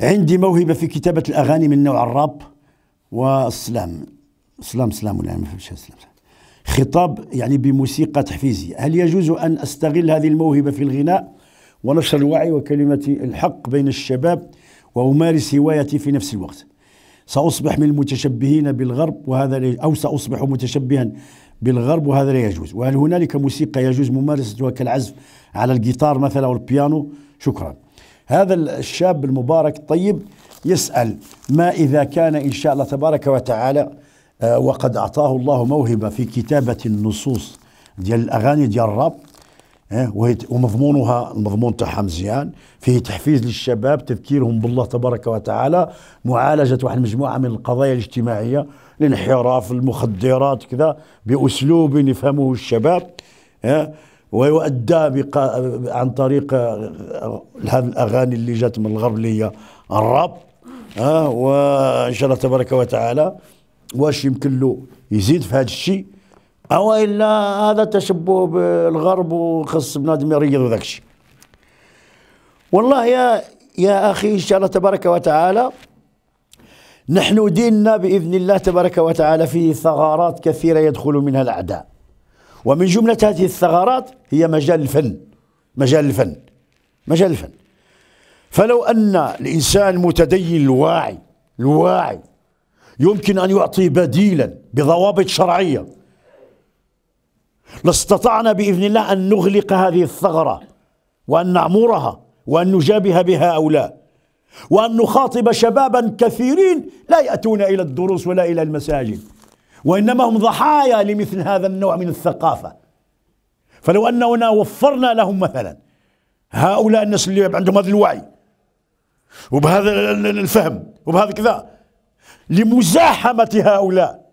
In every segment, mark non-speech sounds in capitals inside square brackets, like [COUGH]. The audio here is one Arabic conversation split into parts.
عندي موهبه في كتابه الاغاني من نوع الراب والسلام سلام سلام ولا ما فهمتش سلام خطاب يعني بموسيقى تحفيزيه هل يجوز ان استغل هذه الموهبه في الغناء ونشر الوعي وكلمه الحق بين الشباب وامارس هوايتي في نفس الوقت ساصبح من المتشبهين بالغرب وهذا او ساصبح متشبها بالغرب وهذا لا يجوز وهل هنالك موسيقى يجوز ممارستها كالعزف على الجيتار مثلا أو البيانو شكرا هذا الشاب المبارك الطيب يسأل ما إذا كان إن شاء الله تبارك وتعالى آه، وقد أعطاه الله موهبة في كتابة النصوص ديال الأغاني ديال الراب آه، ومضمونها المضمون تاعها مزيان فيه تحفيز للشباب تذكيرهم بالله تبارك وتعالى معالجة واحد المجموعة من القضايا الاجتماعية الانحراف المخدرات كذا بأسلوب يفهمه الشباب آه، ويؤدى عن طريق هذه الاغاني اللي جات من الغرب اللي هي الراب اه وان شاء الله تبارك وتعالى واش يمكن له يزيد في هذا الشيء او الا هذا تشبه بالغرب وخص بنادم يريض وذاك الشيء والله يا يا اخي ان شاء الله تبارك وتعالى نحن ديننا باذن الله تبارك وتعالى فيه ثغرات كثيره يدخل منها الاعداء ومن جملة هذه الثغرات هي مجال الفن مجال الفن مجال الفن فلو أن الإنسان المتدين الواعي الواعي يمكن أن يعطي بديلا بضوابط شرعية لاستطعنا بإذن الله أن نغلق هذه الثغرة وأن نعمرها وأن نجابه بها هؤلاء وأن نخاطب شبابا كثيرين لا يأتون إلى الدروس ولا إلى المساجد وإنما هم ضحايا لمثل هذا النوع من الثقافة فلو أننا وفرنا لهم مثلا هؤلاء الناس اللي عندهم هذا الوعي وبهذا الفهم وبهذا كذا لمزاحمة هؤلاء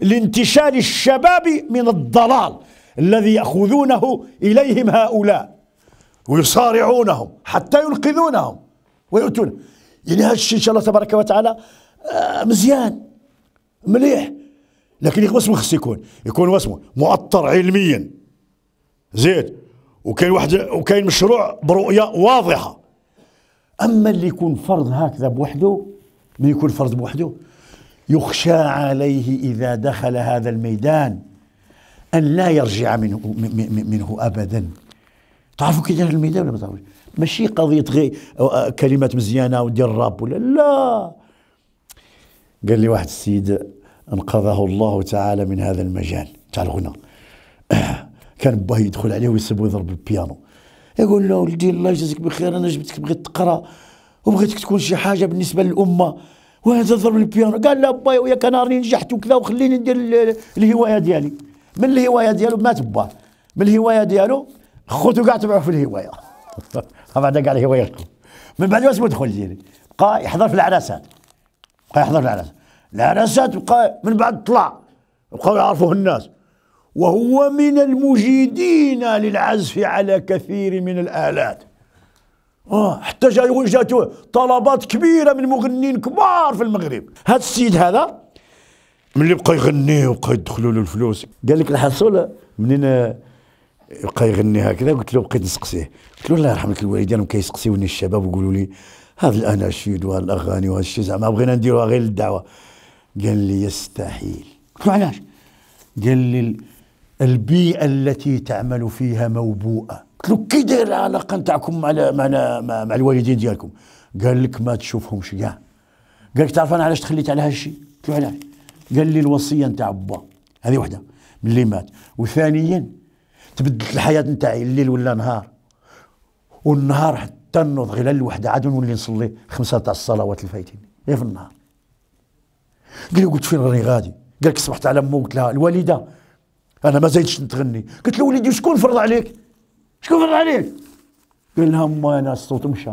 لانتشال الشباب من الضلال الذي يأخذونه إليهم هؤلاء ويصارعونهم حتى ينقذونهم ويؤتون يعني هذا الشيء إن شاء الله تبارك وتعالى آه، مزيان مليح لكن واسمه خص يكون يكون واسمه مؤطر علميا زيد وكاين واحد وكاين مشروع برؤيه واضحه اما اللي يكون فرض هكذا بوحده اللي يكون فرض بوحده يخشى عليه اذا دخل هذا الميدان ان لا يرجع منه منه ابدا تعرفوا كي داير الميدان ولا ما تعرفوش ماشي قضيه غي كلمات مزيانه ودير الراب ولا لا قال لي واحد السيد انقذه الله تعالى من هذا المجال تاع الغنى [CLEARS THROAT] كان باه يدخل عليه ويسب ويضرب البيانو يقول له ولدي الله يجازيك بخير انا جبتك بغيت تقرا وبغيتك تكون شي حاجه بالنسبه للامه وهذا تضرب البيانو قال لا باي وياك انا راني نجحت وكذا وخليني ندير الهوايه ديالي من الهوايه ديالو مات باه من الهوايه ديالو خوتو كاع تبعوه في الهوايه [LAUGHS] بعدا كاع الهوايه من بعد ما مدخل ديالي بقى يحضر في العراسات بقى يحضر في العراسات العرسات بقى من بعد طلع بقاو يعرفوه الناس وهو من المجيدين للعزف على كثير من الآلات آه حتى جاتو طلبات كبيرة من مغنيين كبار في المغرب هذا السيد هذا ملي بقى يغني وبقى يدخلوا له الفلوس قال لك الحصول منين بقى يغني هكذا قلت له بقيت نسقسيه قلت له الله يرحمك الوالدين كي كيسقسيوني الشباب ويقولوا لي هذا الاناشيد والاغاني الاغاني وهذا الشيء زعما بغينا نديروها غير للدعوه قال لي يستحيل قلت له علاش قال لي البيئة التي تعمل فيها موبوءة قلت له كي داير العلاقة نتاعكم مع مع مع الوالدين ديالكم قال لك ما تشوفهمش كاع قال لك تعرف انا علاش تخليت على هالشيء قلت له علاش قال لي الوصية نتاع با هذه وحدة ملي مات وثانيا تبدلت الحياة نتاعي الليل ولا نهار والنهار حتى نوض غير الوحدة عاد نولي نصلي خمسة تاع الصلوات الفايتين غير في النهار قال لي قلت فين راني غادي قال لك صبحت على امه قلت لها الوالده انا ما زيدش نتغني قلت له وليدي شكون فرض عليك شكون فرض عليك قال لها ما انا الصوت مشى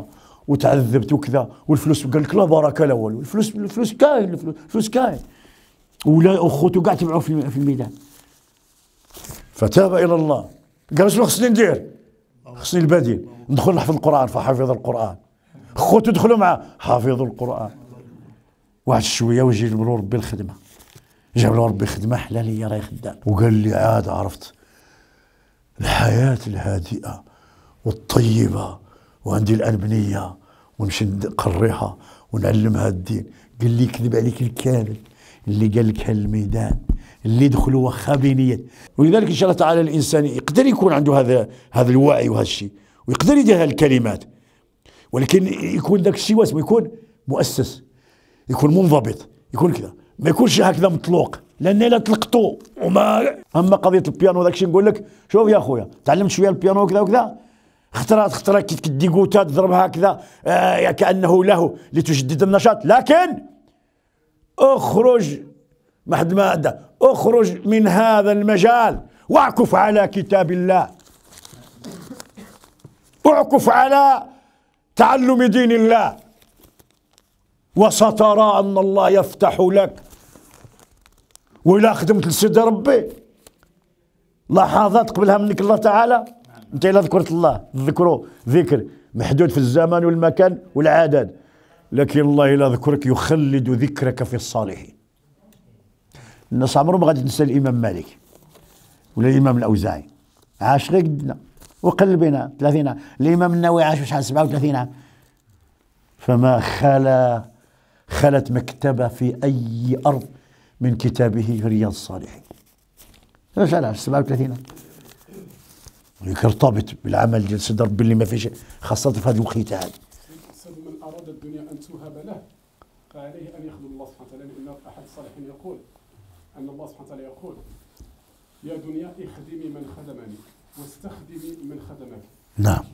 وتعذبت وكذا والفلوس قال لك لا بركه لا والو الفلوس الفلوس كاين الفلوس كاين ولا اخوته كاع تبعوا في الميدان فتاب الى الله قال شنو خصني ندير خصني البديل ندخل نحفظ القران فحفظ القران خوتو دخلوا معاه حافظوا القران واحد شويه ويجي له ربي الخدمه جاب له ربي خدمه حلال هي راهي خدام وقال لي عاد عرفت الحياه الهادئه والطيبه وعندي بنيه ونمشي نقريها ونعلمها الدين قال لي كذب عليك الكامل اللي قال لك هالميدان اللي دخلوا واخا بنية ولذلك ان شاء الله تعالى الانسان يقدر يكون عنده هذا هذا الوعي وهذا الشيء ويقدر يدير هالكلمات ولكن يكون ذاك الشيء واسمه يكون مؤسس يكون منضبط يكون كذا ما يكونش هكذا مطلوق لان الا طلقته وما اما قضيه البيانو داكشي نقول لك شوف يا خويا تعلمت شويه البيانو وكذا وكذا خطرات خطرات كي تدي كوتا تضربها هكذا آه كانه له لتجدد النشاط لكن اخرج ما حد ما أدى اخرج من هذا المجال واعكف على كتاب الله اعكف على تعلم دين الله وسترى أن الله يفتح لك وإلا خدمت لسيد ربي لحظات قبلها منك الله تعالى انت إلا ذكرت الله ذكره ذكر محدود في الزمان والمكان والعدد لكن الله إلا ذكرك يخلد ذكرك في الصالحين الناس عمرهم ما غادي تنسى الإمام مالك ولا الإمام الأوزاعي عاش غير قدنا وقل بنا 30 الإمام النووي عاش شحال 37 عام فما خلا خلت مكتبة في أي أرض من كتابه رياض الصالحين رجع 37 ارتبط بالعمل جلسة درب اللي ما فيش خاصة في هذه الوقيته هذه من أراد الدنيا أن توهب له فعليه أن يخدم الله سبحانه وتعالى لأن أحد الصالحين يقول أن الله سبحانه وتعالى يقول يا دنيا اخدمي من خدمني واستخدمي من خدمك نعم